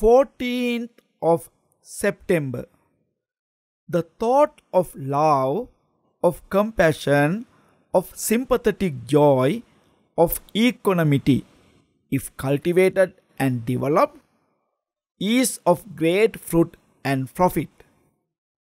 14th of September. The thought of love, of compassion, of sympathetic joy, of equanimity, if cultivated and developed, is of great fruit and profit.